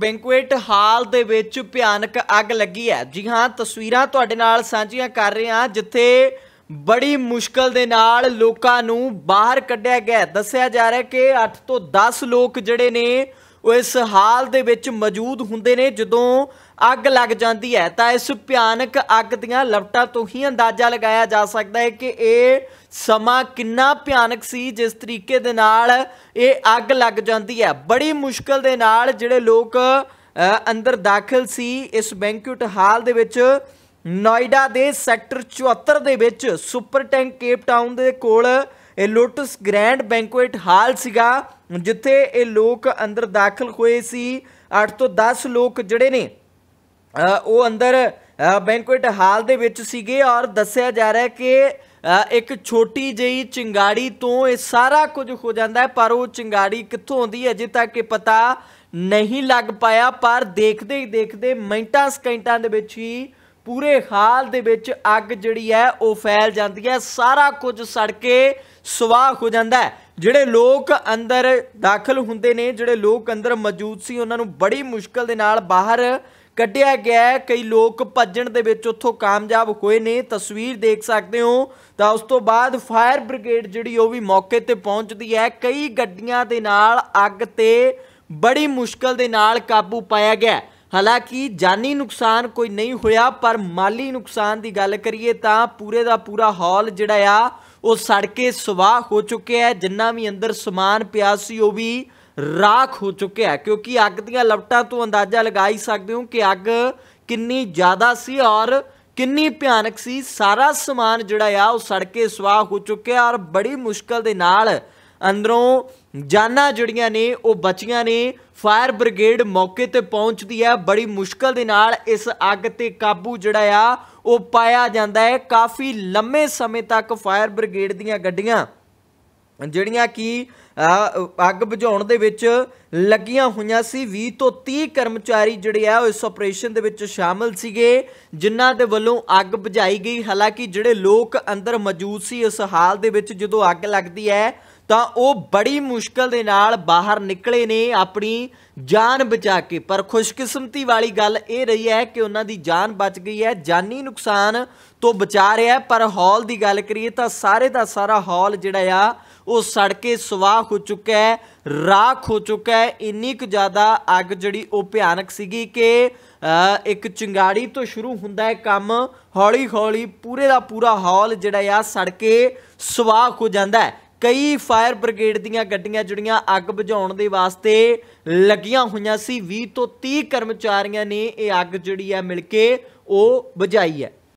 banquet ਹਾਲ ਦੇ ਵਿੱਚ ਭਿਆਨਕ ਅੱਗ ਲੱਗੀ ਹੈ ਜੀ ਹਾਂ ਤਸਵੀਰਾਂ ਤੁਹਾਡੇ ਨਾਲ ਸਾਂਝੀਆਂ ਕਰ ਰਹੇ ਹਾਂ ਜਿੱਥੇ ਬੜੀ ਮੁਸ਼ਕਲ ਦੇ ਨਾਲ ਲੋਕਾਂ ਨੂੰ ਬਾਹਰ ਕੱਢਿਆ ਗਿਆ ਦੱਸਿਆ ਜਾ ਰਿਹਾ ਕਿ 8 ਤੋਂ 10 ਲੋਕ ਜਿਹੜੇ ਨੇ ਉਹ ਇਸ ਹਾਲ ਦੇ ਵਿੱਚ ਮੌਜੂਦ ਹੁੰਦੇ ਨੇ ਜਦੋਂ ਅੱਗ ਲੱਗ ਜਾਂਦੀ ਹੈ ਤਾਂ ਇਸ ਭਿਆਨਕ ਅੱਗ ਦੀਆਂ ਲਪਟਾਂ ਤੋਂ ਹੀ ਅੰਦਾਜ਼ਾ ਲਗਾਇਆ ਜਾ ਸਕਦਾ ਹੈ ਕਿ ਇਹ ਸਮਾਂ ਕਿੰਨਾ ਭਿਆਨਕ ਸੀ ਜਿਸ ਤਰੀਕੇ ਦੇ ਨਾਲ ਇਹ ਅੱਗ ਲੱਗ ਜਾਂਦੀ ਹੈ ਬੜੀ ਮੁਸ਼ਕਲ ਦੇ ਨਾਲ ਜਿਹੜੇ ਲੋਕ ਅੰਦਰ ਦਾਖਲ ਸੀ ਇਸ ਬੈਂਕਟ ਹਾਲ ਦੇ ਵਿੱਚ ਨੋਇਡਾ ਦੇ ਸੈਕਟਰ 74 ਦੇ ਵਿੱਚ ਸੁਪਰ ਟੈਂਕ ਕੇਪ ਟਾਊਨ ਦੇ ਕੋਲ ਇਹ ਲੋਟਸ ਗ੍ਰੈਂਡ ਬੈਂਕੁਇਟ ਹਾਲ ਸੀਗਾ ਜਿੱਥੇ ਇਹ ਲੋਕ ਅੰਦਰ ਦਾਖਲ ਹੋਏ ਸੀ 8 ਤੋਂ 10 ਲੋਕ ਜਿਹੜੇ ਨੇ ਉਹ ਅੰਦਰ ਬੈਂਕੁਇਟ ਹਾਲ ਦੇ ਵਿੱਚ ਸੀਗੇ ਔਰ ਦੱਸਿਆ ਜਾ ਰਿਹਾ ਕਿ ਇੱਕ ਛੋਟੀ ਜਿਹੀ ਚਿੰਗਾੜੀ ਤੋਂ ਇਹ ਸਾਰਾ ਕੁਝ ਹੋ ਜਾਂਦਾ ਹੈ ਪਰ ਉਹ ਚਿੰਗਾੜੀ ਕਿੱਥੋਂ ਆਉਂਦੀ ਹੈ ਅਜੇ ਤੱਕ ਇਹ ਪਤਾ ਨਹੀਂ ਲੱਗ ਪਾਇਆ ਪਰ ਦੇਖਦੇ ਹੀ ਦੇਖਦੇ ਮਿੰਟਾਂ ਸਕਿੰਟਾਂ ਦੇ ਵਿੱਚ ਹੀ ਪੂਰੇ ਹਾਲ ਦੇ ਵਿੱਚ ਅੱਗ ਜਿਹੜੀ ਹੈ ਉਹ ਫੈਲ ਜਾਂਦੀ ਹੈ ਸਾਰਾ ਕੁਝ ਸੜ ਕੇ ਸਵਾਹ ਹੋ ਜਾਂਦਾ ਹੈ ਜਿਹੜੇ ਲੋਕ ਅੰਦਰ ਦਾਖਲ ਹੁੰਦੇ ਨੇ ਜਿਹੜੇ ਲੋਕ ਅੰਦਰ ਮੌਜੂਦ ਸੀ ਉਹਨਾਂ ਨੂੰ ਬੜੀ ਮੁਸ਼ਕਲ ਦੇ ਨਾਲ ਬਾਹਰ ਕੱਢਿਆ ਗਿਆ ਕਈ ਲੋਕ ਭੱਜਣ ਦੇ ਵਿੱਚ ਉੱਥੋਂ ਕਾਮਯਾਬ ਹੋਏ ਨੇ ਤਸਵੀਰ ਦੇਖ ਸਕਦੇ ਹੋ ਤਾਂ ਉਸ ਤੋਂ ਬਾਅਦ ਫਾਇਰ ਬ੍ਰਿਗੇਡ ਜਿਹੜੀ ਉਹ ਵੀ ਮੌਕੇ ਤੇ ਪਹੁੰਚਦੀ ਹੈ ਕਈ ਗੱਡੀਆਂ ਦੇ ਨਾਲ ਅੱਗ ਤੇ ਬੜੀ ਮੁਸ਼ਕਲ ਦੇ ਨਾਲ ਕਾਬੂ ਪਾਇਆ ਗਿਆ ਹਾਲਾਂਕਿ ਜਾਨੀ ਨੁਕਸਾਨ ਕੋਈ ਨਹੀਂ ਹੋਇਆ ਪਰ ਮਾਲੀ ਨੁਕਸਾਨ ਦੀ ਗੱਲ ਕਰੀਏ ਤਾਂ ਪੂਰੇ ਦਾ ਪੂਰਾ ਹਾਲ ਜਿਹੜਾ ਆ ਉਹ ਸੜ ਕੇ ਸਵਾਹ ਹੋ ਚੁੱਕਿਆ ਹੈ ਜਿੰਨਾ ਵੀ ਅੰਦਰ ਸਮਾਨ ਪਿਆ ਸੀ ਉਹ ਵੀ ਰਾਖ ਹੋ ਚੁੱਕਿਆ ਹੈ ਕਿਉਂਕਿ ਅੱਗ ਦੀਆਂ ਲਪਟਾਂ ਤੋਂ ਅੰਦਾਜ਼ਾ ਲਗਾ ਹੀ ਸਕਦੇ ਹੋ ਕਿ ਅੱਗ ਕਿੰਨੀ ਜ਼ਿਆਦਾ ਸੀ ਔਰ ਕਿੰਨੀ ਭਿਆਨਕ ਸੀ ਸਾਰਾ ਸਮਾਨ ਜਿਹੜਾ ਆ ਉਹ ਸੜ ਕੇ ਸਵਾਹ ਹੋ ਚੁੱਕਿਆ ਔਰ ਬੜੀ ਮੁਸ਼ਕਲ ਦੇ ਨਾਲ ਅੰਦਰੋਂ ਜਾਨਾਂ ਜੁੜੀਆਂ ਨੇ ਉਹ ਬਚੀਆਂ ਨੇ ਫਾਇਰ ਬ੍ਰਿਗੇਡ ਮੌਕੇ ਤੇ ਪਹੁੰਚਦੀ ਹੈ ਬੜੀ ਮੁਸ਼ਕਲ ਦੇ ਨਾਲ ਇਸ ਅੱਗ ਤੇ ਕਾਬੂ ਜਿਹੜਾ ਆ ਉਹ ਪਾਇਆ ਜਾਂਦਾ ਹੈ ਕਾਫੀ ਲੰਮੇ ਸਮੇਂ ਤੱਕ ਫਾਇਰ ਬ੍ਰਿਗੇਡ ਦੀਆਂ ਗੱਡੀਆਂ ਜਿਹੜੀਆਂ ਕਿ ਅੱਗ ਬੁਝਾਉਣ ਦੇ ਵਿੱਚ ਲੱਗੀਆਂ ਹੋਈਆਂ ਸੀ 20 ਤੋਂ 30 ਕਰਮਚਾਰੀ ਜਿਹੜੇ ਆ ਇਸ ਆਪਰੇਸ਼ਨ ਦੇ ਵਿੱਚ ਸ਼ਾਮਲ ਸੀਗੇ ਜਿਨ੍ਹਾਂ ਦੇ ਵੱਲੋਂ ਅੱਗ ਬੁਝਾਈ ਗਈ ਹਾਲਾਂਕਿ ਜਿਹੜੇ ਲੋਕ ਅੰਦਰ ਮੌਜੂਦ ਸੀ ਉਸ ਹਾਲ ਦੇ ਵਿੱਚ ਜਦੋਂ ਅੱਗ ਲੱਗਦੀ ਹੈ ਤਾਂ ਉਹ ਬੜੀ ਮੁਸ਼ਕਲ ਦੇ ਨਾਲ ਬਾਹਰ ਨਿਕਲੇ ਨੇ ਆਪਣੀ ਜਾਨ ਬਚਾ ਕੇ ਪਰ ਖੁਸ਼ਕਿਸਮਤੀ ਵਾਲੀ ਗੱਲ ਇਹ ਰਹੀ ਹੈ ਕਿ ਉਹਨਾਂ ਦੀ ਜਾਨ ਬਚ ਗਈ ਹੈ ਜਾਨੀ ਨੁਕਸਾਨ ਤੋਂ ਬਚਾ ਰਿਹਾ ਪਰ ਹਾਲ ਦੀ ਗੱਲ ਕਰੀਏ ਤਾਂ ਸਾਰੇ ਦਾ ਸਾਰਾ ਹਾਲ ਜਿਹੜਾ ਆ ਉਹ ਸੜ ਕੇ ਸਵਾਹ ਹੋ ਚੁੱਕਾ ਹੈ ਰਾਖ ਹੋ ਚੁੱਕਾ ਹੈ ਇੰਨੀ ਕੁ ਜ਼ਿਆਦਾ ਅੱਗ ਜਿਹੜੀ ਉਹ ਭਿਆਨਕ ਸੀਗੀ ਕਿ ਇੱਕ ਚਿੰਗਾੜੀ ਤੋਂ ਸ਼ੁਰੂ ਹੁੰਦਾ ਹੈ ਕੰਮ ਹੌਲੀ ਹੌਲੀ ਪੂਰੇ ਦਾ ਪੂਰਾ ਹਾਲ ਜਿਹੜਾ ਆ ਸੜ ਕੇ ਸਵਾਹ ਹੋ ਜਾਂਦਾ ਹੈ ਕਈ ਫਾਇਰ ਬ੍ਰਿਗੇਡ ਦੀਆਂ ਗੱਡੀਆਂ ਜੁੜੀਆਂ ਅੱਗ ਬੁਝਾਉਣ ਦੇ ਵਾਸਤੇ ਲੱਗੀਆਂ ਹੋਈਆਂ ਸੀ 20 ਤੋਂ 30 ਕਰਮਚਾਰੀਆਂ ਨੇ ਇਹ ਅੱਗ ਜਿਹੜੀ ਹੈ ਮਿਲ ਕੇ ਉਹ ਬੁਝਾਈ ਹੈ